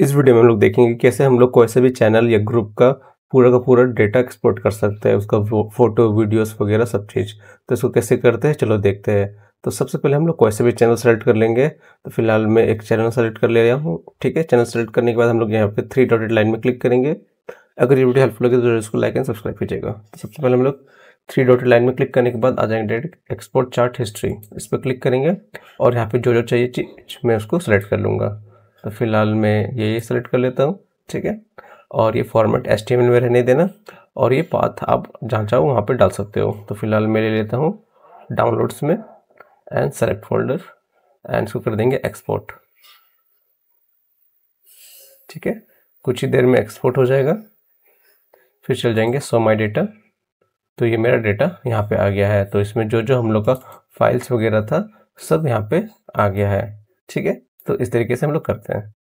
इस वीडियो में हम लोग देखेंगे कैसे हम लोग कोई से भी चैनल या ग्रुप का पूरा का पूरा डेटा एक्सपोर्ट कर सकते हैं उसका फोटो वीडियोस वगैरह सब चीज़ तो इसको कैसे करते हैं चलो देखते हैं तो सबसे पहले हम लोग कोई से भी चैनल सेलेक्ट कर लेंगे तो फिलहाल मैं एक चैनल सेलेक्ट कर ले रहा हूँ ठीक है चैनल सेलेक्ट करने के बाद हम लोग यहाँ पे थ्री डॉटेड लाइन में क्लिक करेंगे अगर ये वीडियो हेल्पफुल लगे तो इसको लाइक एंड सब्सक्राइब कीजिएगा तो सबसे पहले हम लोग थ्री डॉटेड लाइन में क्लिक करने के बाद आ जाएंगे डेट एक्सपोर्ट चार्ट हिस्ट्री इस पर क्लिक करेंगे और यहाँ पे जो जो चाहिए चीज मैं उसको सेलेक्ट कर लूँगा तो फिलहाल मैं ये सेलेक्ट कर लेता हूँ ठीक है और ये फॉर्मेट एस में रहने देना और ये पाथ आप जहाँ चाहो वहाँ पर डाल सकते हो तो फिलहाल मैं ले लेता हूँ डाउनलोड्स में एंड सेलेक्ट फोल्डर एंड इसको कर देंगे एक्सपोर्ट ठीक है कुछ ही देर में एक्सपोर्ट हो जाएगा फिर चल जाएंगे सो माई डेटा तो ये मेरा डेटा यहाँ पे आ गया है तो इसमें जो जो हम लोग का फाइल्स वगैरह था सब यहाँ पे आ गया है ठीक है तो इस तरीके से हम लोग करते हैं